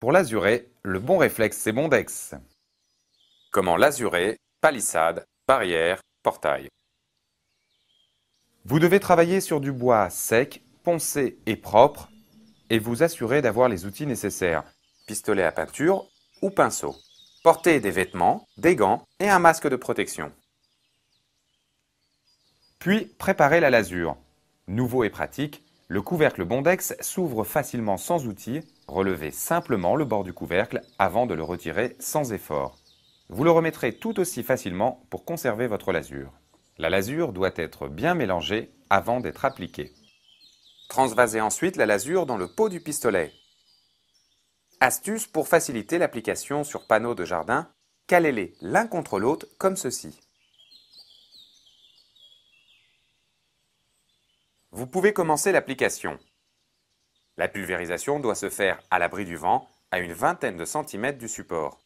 Pour l'azurer, le bon réflexe c'est Bondex. Comment l'azurer Palissade, barrière, portail. Vous devez travailler sur du bois sec, poncé et propre et vous assurer d'avoir les outils nécessaires, pistolet à peinture ou pinceau. Portez des vêtements, des gants et un masque de protection. Puis préparez la lasure. Nouveau et pratique, le couvercle Bondex s'ouvre facilement sans outil, relevez simplement le bord du couvercle avant de le retirer sans effort. Vous le remettrez tout aussi facilement pour conserver votre lasure. La lasure doit être bien mélangée avant d'être appliquée. Transvasez ensuite la lasure dans le pot du pistolet. Astuce pour faciliter l'application sur panneaux de jardin, calez-les l'un contre l'autre comme ceci. Vous pouvez commencer l'application. La pulvérisation doit se faire à l'abri du vent, à une vingtaine de centimètres du support.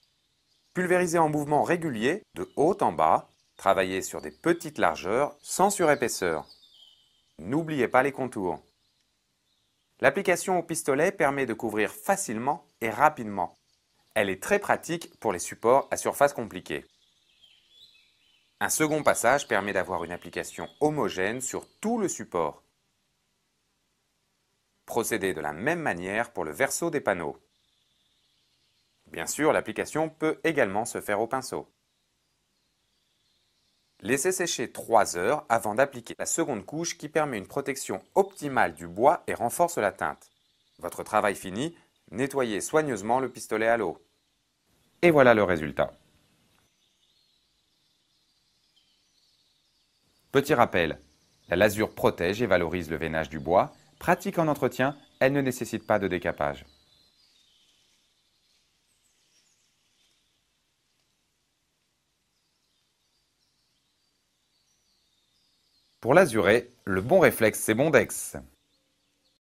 Pulvérisez en mouvement régulier, de haut en bas, Travaillez sur des petites largeurs, sans surépaisseur. N'oubliez pas les contours. L'application au pistolet permet de couvrir facilement et rapidement. Elle est très pratique pour les supports à surface compliquée. Un second passage permet d'avoir une application homogène sur tout le support. Procédez de la même manière pour le verso des panneaux. Bien sûr, l'application peut également se faire au pinceau. Laissez sécher 3 heures avant d'appliquer la seconde couche qui permet une protection optimale du bois et renforce la teinte. Votre travail fini, nettoyez soigneusement le pistolet à l'eau. Et voilà le résultat. Petit rappel, la lasure protège et valorise le veinage du bois Pratique en entretien, elle ne nécessite pas de décapage. Pour l'azurer, le bon réflexe, c'est Bondex.